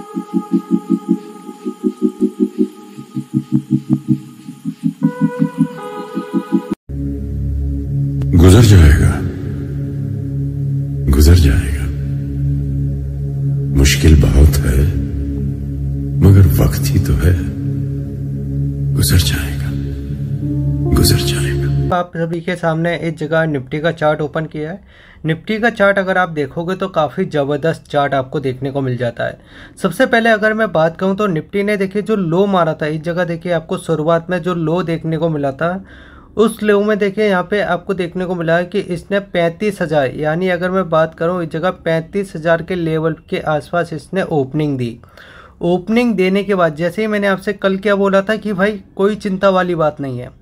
गुजर जाएगा गुजर जाएगा मुश्किल बहुत है मगर वक्त ही तो है आप सभी के सामने इस जगह निफ्टी का चार्ट ओपन किया है निफ्टी का चार्ट अगर आप देखोगे तो काफ़ी ज़बरदस्त चार्ट आपको देखने को मिल जाता है सबसे पहले अगर मैं बात करूँ तो निफ्टी ने देखिए जो लो मारा था इस जगह देखिए आपको शुरुआत में जो लो देखने को मिला था उस लो में देखिए यहाँ पे आपको देखने को मिला है कि इसने पैंतीस हज़ार यानी अगर मैं बात करूँ इस जगह पैंतीस हज़ार के लेवल के आसपास इसने ओपनिंग दी ओपनिंग देने के बाद जैसे ही मैंने आपसे कल क्या बोला था कि भाई कोई चिंता वाली बात नहीं है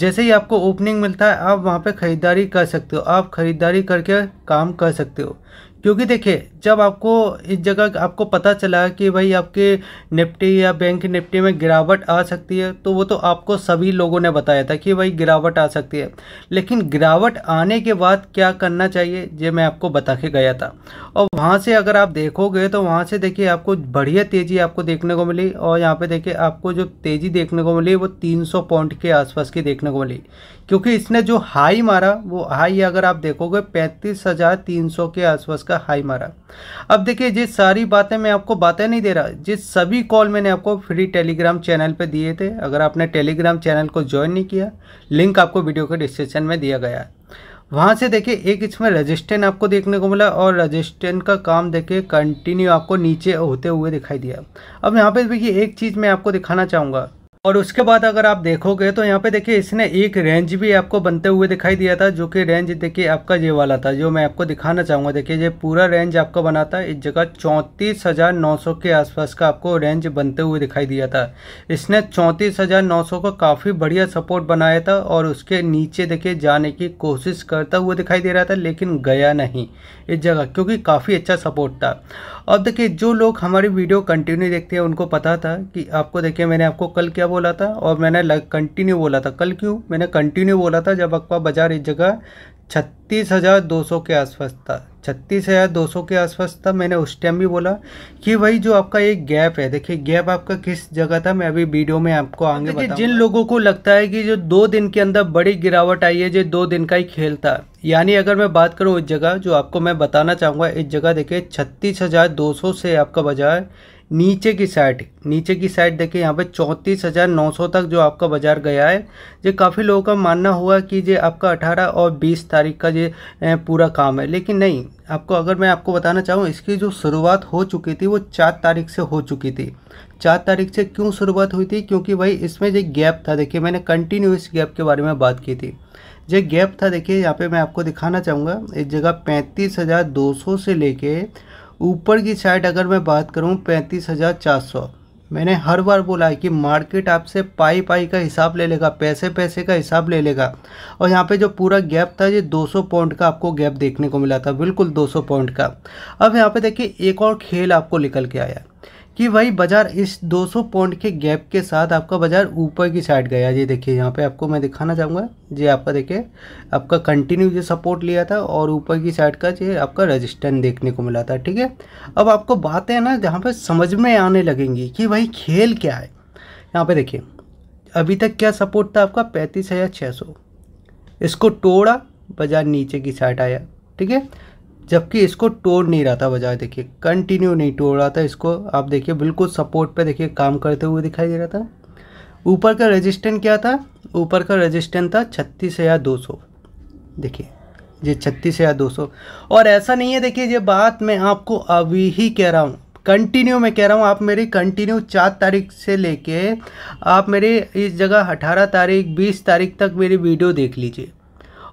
जैसे ही आपको ओपनिंग मिलता है आप वहाँ पे ख़रीदारी कर सकते हो आप ख़रीदारी करके काम कर सकते हो क्योंकि देखिए जब आपको इस जगह आपको पता चला कि भाई आपके निफ्टी या बैंक निफ्टी में गिरावट आ सकती है तो वो तो आपको सभी लोगों ने बताया था कि भाई गिरावट आ सकती है लेकिन गिरावट आने के बाद क्या करना चाहिए ये मैं आपको बता के गया था और वहाँ से अगर आप देखोगे तो वहाँ से देखिए आपको बढ़िया तेज़ी आपको देखने को मिली और यहाँ पर देखिए आपको जो तेज़ी देखने को मिली वो तीन पॉइंट के आसपास की देखने को मिली क्योंकि इसने जो हाई मारा वो हाई अगर आप देखोगे पैंतीस हज़ार तीन सौ के आसपास का हाई मारा अब देखिए ये सारी बातें मैं आपको बातें नहीं दे रहा जिस सभी कॉल मैंने आपको फ्री टेलीग्राम चैनल पे दिए थे अगर आपने टेलीग्राम चैनल को ज्वाइन नहीं किया लिंक आपको वीडियो के डिस्क्रिप्शन में दिया गया है वहाँ से देखिए एक इसमें रजिस्ट्रेन आपको देखने को मिला और रजिस्ट्रेन का काम देखिए कंटिन्यू आपको नीचे होते हुए दिखाई दिया अब यहाँ पे देखिए एक चीज़ मैं आपको दिखाना चाहूँगा और उसके बाद अगर आप देखोगे तो यहाँ पे देखिए इसने एक रेंज भी आपको बनते हुए दिखाई दिया था जो कि रेंज देखिए आपका ये वाला था जो मैं आपको दिखाना चाहूँगा देखिए ये पूरा रेंज आपका बना था इस जगह चौंतीस हज़ार नौ सौ के आसपास का आपको रेंज बनते हुए दिखाई दिया था इसने चौंतीस हज़ार नौ सौ का काफ़ी बढ़िया सपोर्ट बनाया था और उसके नीचे देखिए जाने की कोशिश करता हुआ दिखाई दे रहा था लेकिन गया नहीं इस जगह क्योंकि काफ़ी अच्छा सपोर्ट था अब देखिए जो लोग हमारी वीडियो कंटिन्यू देखते हैं उनको पता था कि आपको देखिए मैंने आपको कल क्या बोला था और मैंने कंटिन्यू बोला था कल क्यों मैंने कंटिन्यू बोला था जब अकवा बाज़ार इस जगह छत्तीस हज़ार दो सौ के आसपास था छत्तीस हज़ार दो सौ के आसपास था मैंने उस टाइम भी बोला कि भाई जो आपका एक गैप है देखिए गैप आपका किस जगह था मैं अभी वीडियो में आपको आगे देखिए जिन लोगों को लगता है कि जो दो दिन के अंदर बड़ी गिरावट आई है जो दो दिन का ही खेल था यानी अगर मैं बात करूँ उस जगह जो आपको मैं बताना चाहूँगा इस जगह देखिए छत्तीस से आपका बाजार नीचे की साइड नीचे की साइड देखिए यहाँ पे चौंतीस हज़ार नौ सौ तक जो आपका बाज़ार गया है ये काफ़ी लोगों का मानना हुआ कि ये आपका अठारह और बीस तारीख का ये पूरा काम है लेकिन नहीं आपको अगर मैं आपको बताना चाहूँ इसकी जो शुरुआत हो चुकी थी वो चार तारीख से हो चुकी थी चार तारीख से क्यों शुरुआत हुई थी क्योंकि भाई इसमें जो गैप था देखिए मैंने कंटिन्यूस गैप के बारे में बात की थी जो गैप था देखिए यहाँ पर मैं आपको दिखाना चाहूँगा इस जगह पैंतीस हज़ार दो सौ से लेके ऊपर की साइड अगर मैं बात करूँ पैंतीस हज़ार चार सौ मैंने हर बार बोला है कि मार्केट आपसे पाई पाई का हिसाब ले लेगा पैसे पैसे का हिसाब ले लेगा और यहाँ पे जो पूरा गैप था ये 200 पॉइंट का आपको गैप देखने को मिला था बिल्कुल 200 पॉइंट का अब यहाँ पे देखिए एक और खेल आपको निकल के आया कि भाई बाज़ार इस 200 पॉइंट के गैप के साथ आपका बाज़ार ऊपर की साइड गया ये देखिए यहाँ पे आपको मैं दिखाना चाहूँगा जी आपका देखिए आपका कंटिन्यू जो सपोर्ट लिया था और ऊपर की साइड का जो आपका रेजिस्टेंस देखने को मिला था ठीक है अब आपको बातें ना जहाँ पर समझ में आने लगेंगी कि भाई खेल क्या है यहाँ पर देखिए अभी तक क्या सपोर्ट था आपका पैंतीस हज़ार छः सौ इसको तोड़ा बाज़ार नीचे की साइड आया ठीक है जबकि इसको तोड़ नहीं रहा था बजाय देखिए कंटिन्यू नहीं तोड़ रहा था इसको आप देखिए बिल्कुल सपोर्ट पे देखिए काम करते हुए दिखाई दे रहा था ऊपर का रजिस्टेंट क्या था ऊपर का रजिस्टेंट था छत्तीस हज़ार दो सौ देखिए ये छत्तीस हज़ार दो सौ और ऐसा नहीं है देखिए ये बात मैं आपको अभी ही कह रहा हूँ कंटिन्यू मैं कह रहा हूँ आप मेरी कंटिन्यू चार तारीख से लेके आप मेरे इस जगह अठारह तारीख बीस तारीख तक मेरी वीडियो देख लीजिए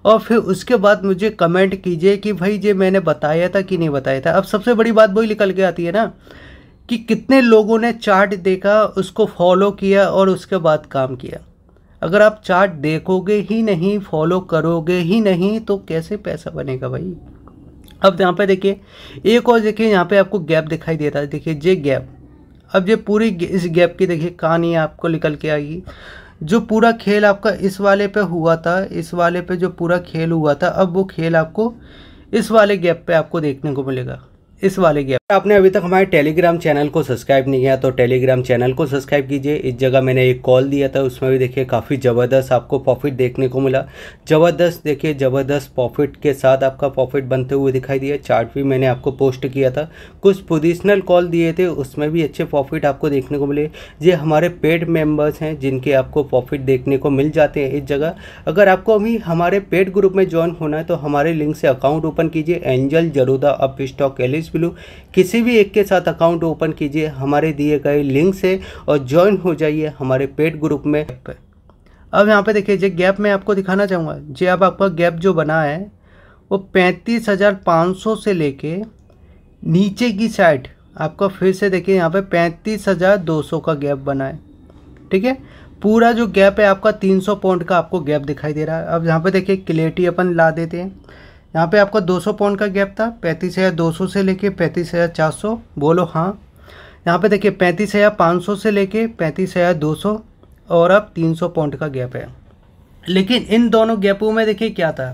और फिर उसके बाद मुझे कमेंट कीजिए कि भाई ये मैंने बताया था कि नहीं बताया था अब सबसे बड़ी बात वही निकल के आती है ना कि कितने लोगों ने चार्ट देखा उसको फॉलो किया और उसके बाद काम किया अगर आप चार्ट देखोगे ही नहीं फॉलो करोगे ही नहीं तो कैसे पैसा बनेगा भाई अब यहाँ पे देखिए एक और देखिए यहाँ पे आपको गैप दिखाई देता है देखिए ये गैप अब ये पूरी इस गैप की देखिए कहानी आपको निकल के आएगी जो पूरा खेल आपका इस वाले पे हुआ था इस वाले पे जो पूरा खेल हुआ था अब वो खेल आपको इस वाले गैप पे आपको देखने को मिलेगा इस वाले की आपने अभी तक हमारे टेलीग्राम चैनल को सब्सक्राइब नहीं किया तो टेलीग्राम चैनल को सब्सक्राइब कीजिए इस जगह मैंने एक कॉल दिया था उसमें भी देखिए काफ़ी ज़बरदस्त आपको प्रॉफिट देखने को मिला ज़बरदस्त देखिए ज़बरदस्त प्रॉफिट के साथ आपका प्रॉफिट बनते हुए दिखाई दिया चार्ट भी मैंने आपको पोस्ट किया था कुछ पोजिशनल कॉल दिए थे उसमें भी अच्छे प्रॉफिट आपको देखने को मिले ये हमारे पेड मेम्बर्स हैं जिनके आपको प्रॉफिट देखने को मिल जाते हैं इस जगह अगर आपको अभी हमारे पेड ग्रुप में ज्वाइन होना है तो हमारे लिंक से अकाउंट ओपन कीजिए एंजल जरूदा अप स्टॉक एलिस कमेंट्स बिलो किसी भी एक के साथ अकाउंट ओपन कीजिए हमारे दिए गए लिंक से और ज्वाइन हो जाइए हमारे पेड ग्रुप में अब यहाँ पे देखिए जे गैप मैं आपको दिखाना चाहूँगा जे अब आपका गैप जो बना है वो पैंतीस हज़ार पाँच सौ से लेके नीचे की साइड आपका फिर से देखिए यहाँ पे पैंतीस हज़ार दो सौ का गैप बना है ठीक है पूरा जो गैप है आपका तीन सौ पॉइंट का आपको गैप दिखाई दे रहा है अब यहाँ पे देखिए क्लेरिटी अपन ला देते हैं यहाँ पे आपका 200 पाउंड का गैप था पैंतीस हज़ार दो सौ से लेके पैंतीस हज़ार चार सौ बोलो हाँ यहाँ पे देखिए पैंतीस हज़ार पाँच सौ से लेके पैंतीस हज़ार दो सौ और अब तीन सौ पॉइंट का गैप है लेकिन इन दोनों गैपों में देखिए क्या था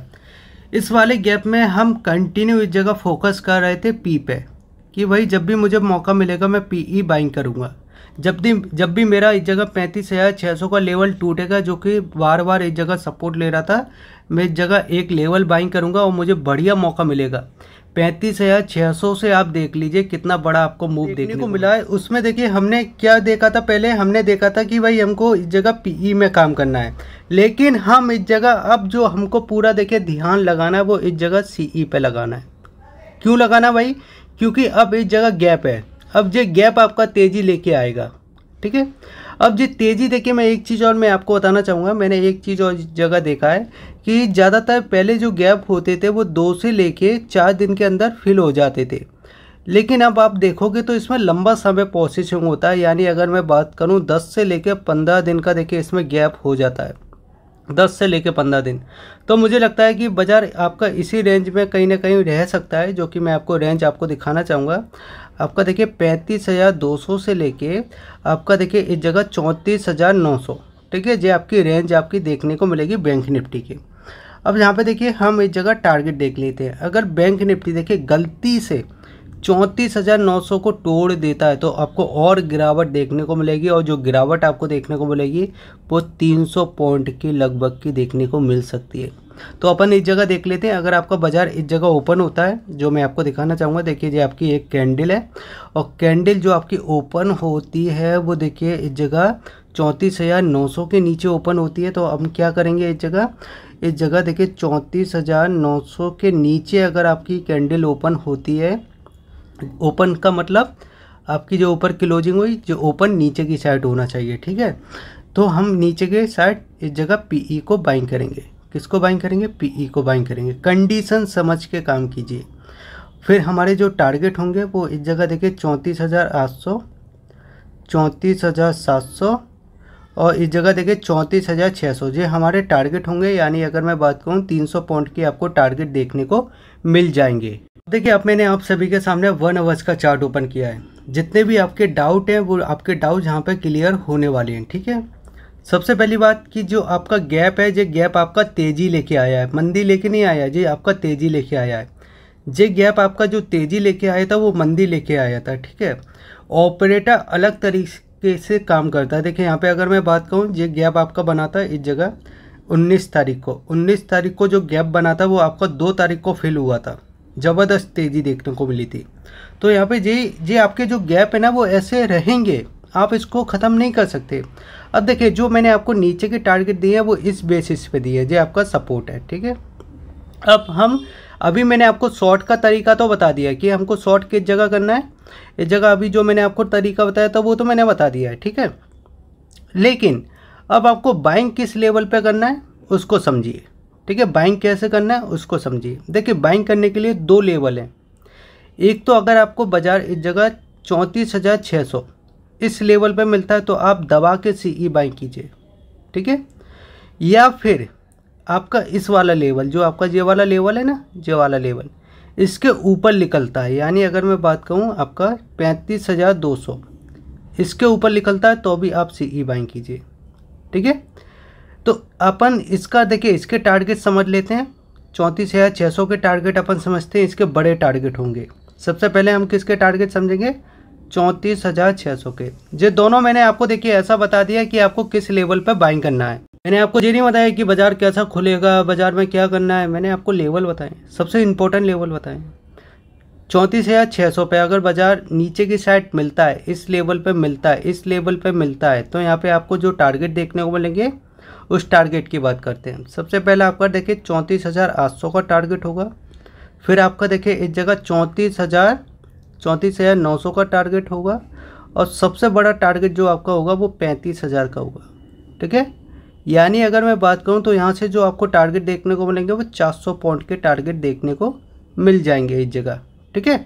इस वाले गैप में हम कंटिन्यू इस जगह फोकस कर रहे थे पी पे कि भाई जब भी मुझे मौका मिलेगा मैं पी ई बाइंग करूँगा जब भी जब भी मेरा इस जगह पैंतीस हज़ार छः सौ का लेवल टूटेगा जो कि बार बार इस जगह सपोर्ट ले रहा था मैं इस जगह एक लेवल बाइंग करूँगा और मुझे बढ़िया मौका मिलेगा पैंतीस हज़ार छः सौ से आप देख लीजिए कितना बड़ा आपको मूव देखने, देखने को मिला है उसमें देखिए हमने क्या देखा था पहले हमने देखा था कि भाई हमको इस जगह पीई e में काम करना है लेकिन हम इस जगह अब जो हमको पूरा देखिए ध्यान लगाना है वो इस जगह सीई e पे लगाना है क्यों लगाना भाई क्योंकि अब इस जगह गैप है अब ये गैप आपका तेज़ी लेके आएगा ठीक है अब जो तेज़ी देखिए मैं एक चीज़ और मैं आपको बताना चाहूँगा मैंने एक चीज़ और जगह देखा है कि ज़्यादातर पहले जो गैप होते थे वो दो से लेके चार दिन के अंदर फिल हो जाते थे लेकिन अब आप देखोगे तो इसमें लंबा समय प्रोसेसिंग होता है यानी अगर मैं बात करूं 10 से लेकर 15 दिन का देखिए इसमें गैप हो जाता है 10 से लेकर 15 दिन तो मुझे लगता है कि बाज़ार आपका इसी रेंज में कहीं ना कहीं रह सकता है जो कि मैं आपको रेंज आपको दिखाना चाहूँगा आपका देखिए पैंतीस हज़ार दो सौ से लेके आपका देखिए इस जगह चौंतीस हज़ार नौ सौ ठीक है ये आपकी रेंज आपकी देखने को मिलेगी बैंक निफ्टी की अब यहाँ पे देखिए हम इस जगह टारगेट देख लेते हैं अगर बैंक निफ्टी देखिए गलती से चौंतीस हज़ार नौ सौ को तोड़ देता है तो आपको और गिरावट देखने को मिलेगी और जो गिरावट आपको देखने को मिलेगी वो तीन सौ पॉइंट की लगभग की देखने को मिल सकती है तो अपन इस जगह देख लेते हैं अगर आपका बाज़ार इस जगह ओपन होता है जो मैं आपको दिखाना चाहूँगा देखिए जी आपकी एक कैंडल है और कैंडल जो आपकी ओपन होती है वो देखिए इस जगह चौंतीस हज़ार नौ सौ के नीचे ओपन होती है तो हम क्या करेंगे इस जगह इस जगह देखिए चौंतीस हज़ार नौ सौ के नीचे अगर आपकी कैंडल ओपन होती है ओपन का मतलब आपकी जो ऊपर क्लोजिंग हुई जो ओपन नीचे की साइड होना चाहिए ठीक है तो हम नीचे के साइड इस जगह पीई e को बाइंग करेंगे किसको बाइंग करेंगे पीई e को बाइंग करेंगे कंडीशन समझ के काम कीजिए फिर हमारे जो टारगेट होंगे वो इस जगह देखिए चौंतीस हज़ार आठ सौ चौंतीस हज़ार सात सौ और इस जगह देखिए चौंतीस हज़ार छः सौ ये हमारे टारगेट होंगे यानी अगर मैं बात करूँ तीन सौ पॉइंट की आपको टारगेट देखने को मिल जाएंगे देखिए अब मैंने आप सभी के सामने वन अवर्स का चार्ट ओपन किया है जितने भी आपके डाउट हैं वो आपके डाउट यहाँ पर क्लियर होने वाले हैं ठीक है सबसे पहली बात कि जो आपका गैप है जो गैप आपका तेज़ी लेके आया है मंदी लेके नहीं आया जी आपका तेज़ी लेके आया है जे गैप आपका जो तेज़ी लेके आया था वो मंदी लेके आया था ठीक है ऑपरेटर अलग तरीके से काम करता है देखिए यहाँ पे अगर मैं बात कहूँ जे गैप आपका बना था इस जगह 19 तारीख को 19 तारीख को जो गैप बना था वो आपका दो तारीख को फिल हुआ था ज़बरदस्त तेज़ी देखने को मिली थी तो यहाँ पे जे जे आपके जो गैप है ना वो ऐसे रहेंगे आप इसको ख़त्म नहीं कर सकते अब देखिए जो मैंने आपको नीचे के टारगेट दिए हैं वो इस बेसिस पे दिए है जो आपका सपोर्ट है ठीक है अब हम अभी मैंने आपको शॉर्ट का तरीका तो बता दिया कि हमको शॉर्ट किस जगह करना है इस जगह अभी जो मैंने आपको तरीका बताया था वो तो मैंने बता दिया है ठीक है लेकिन अब आपको बाइंग किस लेवल पर करना है उसको समझिए ठीक है बाइंग कैसे करना है उसको समझिए देखिए बाइंग करने के लिए दो लेवल हैं एक तो अगर आपको बाज़ार इस जगह चौंतीस हज़ार छः सौ इस लेवल पर मिलता है तो आप दबा के सी ई e बाई कीजिए ठीक है या फिर आपका इस वाला लेवल जो आपका ये वाला लेवल है ना ये वाला लेवल इसके ऊपर निकलता है यानी अगर मैं बात कहूँ आपका पैंतीस हज़ार दो सौ इसके ऊपर निकलता है तो भी आप सी ई e बाई कीजिए ठीक है तो अपन इसका देखिए इसके टारगेट समझ लेते हैं चौंतीस हज़ार छः सौ के टारगेट अपन समझते हैं इसके बड़े टारगेट होंगे सबसे पहले हम किसके टारगेट समझेंगे चौंतीस हज़ार छः सौ के ये दोनों मैंने आपको देखिए ऐसा बता दिया कि आपको किस लेवल पर बाइंग करना है मैंने आपको ये नहीं बताया कि बाज़ार कैसा खुलेगा बाज़ार में क्या करना है मैंने आपको लेवल बताए सबसे इम्पोर्टेंट लेवल बताए चौंतीस हज़ार छः सौ पे अगर बाज़ार नीचे की साइड मिलता है इस लेवल पे मिलता है इस लेवल पे मिलता है तो यहाँ पे आपको जो टारगेट देखने को मिलेंगे उस टारगेट की बात करते हैं सबसे पहले आपका देखिए चौंतीस हज़ार आठ सौ का टारगेट होगा फिर आपका देखिए इस जगह चौंतीस हज़ार चौंतीस हज़ार नौ सौ का टारगेट होगा और सबसे बड़ा टारगेट जो आपका होगा वो पैंतीस हज़ार का होगा ठीक है यानी अगर मैं बात करूं तो यहाँ से जो आपको टारगेट देखने को मिलेंगे वो चार सौ पॉइंट के टारगेट देखने को मिल जाएंगे इस जगह ठीक है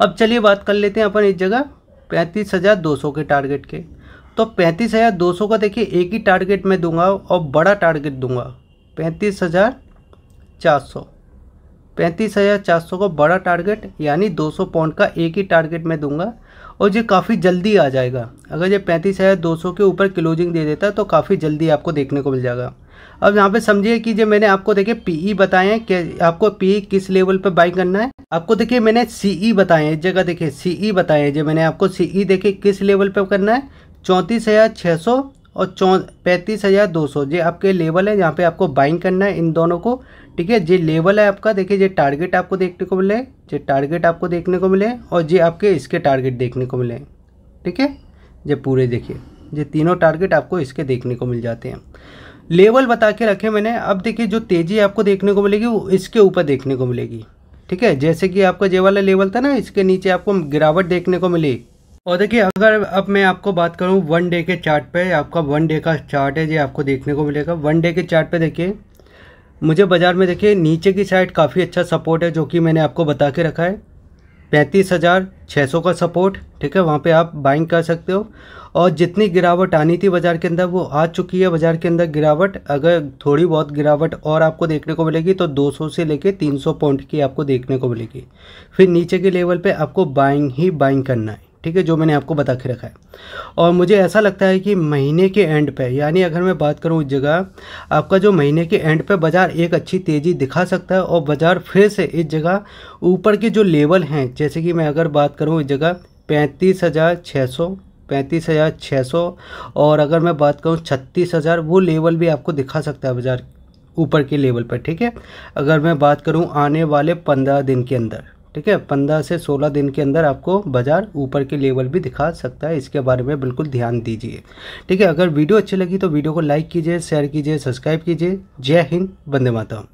अब चलिए बात कर लेते हैं अपन इस जगह पैंतीस हज़ार दो सौ के टारगेट के तो पैंतीस हज़ार दो सौ का देखिए एक ही टारगेट मैं दूंगा और बड़ा टारगेट दूंगा पैंतीस हज़ार चार सौ पैंतीस हज़ार चार सौ का बड़ा टारगेट यानी दो सौ पॉइंट का एक ही टारगेट मैं दूंगा और ये काफ़ी जल्दी आ जाएगा अगर ये पैंतीस हज़ार दो सौ के ऊपर क्लोजिंग दे देता है तो काफ़ी जल्दी आपको देखने को मिल जाएगा अब यहाँ पे समझिए कि जो मैंने आपको देखिए पीई e बताए कि आपको पीई e किस लेवल पर बाई करना है आपको देखिए मैंने सीई e बताए इस जगह देखिए सीई बताए हैं जो मैंने आपको सीई देखिए किस लेवल पर करना है चौंतीस हज़ार छः सौ और चौ पैंतीस हज़ार दो सौ ये आपके लेवल है जहाँ पे आपको बाइंग करना है इन दोनों को ठीक है ये लेवल है आपका देखिए ये टारगेट आपको देखने को मिले ये टारगेट आपको देखने को मिले और ये आपके इसके टारगेट देखने को मिले ठीक है ये पूरे देखिए ये तीनों टारगेट आपको इसके देखने को मिल जाते हैं लेवल बता के रखे मैंने अब देखिए जो तेज़ी आपको देखने को मिलेगी वो इसके ऊपर देखने को मिलेगी ठीक है जैसे कि आपका जे वाला लेवल था ना इसके नीचे आपको गिरावट देखने को मिली और देखिए अगर अब मैं आपको बात करूं वन डे के चार्ट पे आपका वन डे का चार्ट है जो आपको देखने को मिलेगा वन डे के चार्ट पे देखिए मुझे बाज़ार में देखिए नीचे की साइड काफ़ी अच्छा सपोर्ट है जो कि मैंने आपको बता के रखा है पैंतीस हज़ार छः सौ का सपोर्ट ठीक है वहाँ पे आप बाइंग कर सकते हो और जितनी गिरावट आनी थी बाज़ार के अंदर वो आ चुकी है बाज़ार के अंदर गिरावट अगर थोड़ी बहुत गिरावट और आपको देखने को मिलेगी तो 200 से लेके 300 पॉइंट की आपको देखने को मिलेगी फिर नीचे के लेवल पे आपको बाइंग ही बाइंग करना है ठीक है जो मैंने आपको बता के रखा है और मुझे ऐसा लगता है कि महीने के एंड पे यानी अगर मैं बात करूँ उस जगह आपका जो महीने के एंड पे बाज़ार एक अच्छी तेज़ी दिखा सकता है और बाज़ार फिर से इस जगह ऊपर के जो लेवल हैं जैसे कि मैं अगर बात करूँ इस जगह पैंतीस हज़ार छः सौ पैंतीस हज़ार छः सौ और अगर मैं बात करूँ छत्तीस हज़ार वो लेवल भी आपको दिखा सकता है बाज़ार ऊपर के लेवल पर ठीक है अगर मैं बात करूँ आने वाले पंद्रह दिन के अंदर ठीक है पंद्रह से सोलह दिन के अंदर आपको बाज़ार ऊपर के लेवल भी दिखा सकता है इसके बारे में बिल्कुल ध्यान दीजिए ठीक है अगर वीडियो अच्छी लगी तो वीडियो को लाइक कीजिए शेयर कीजिए सब्सक्राइब कीजिए जय हिंद बंदे माता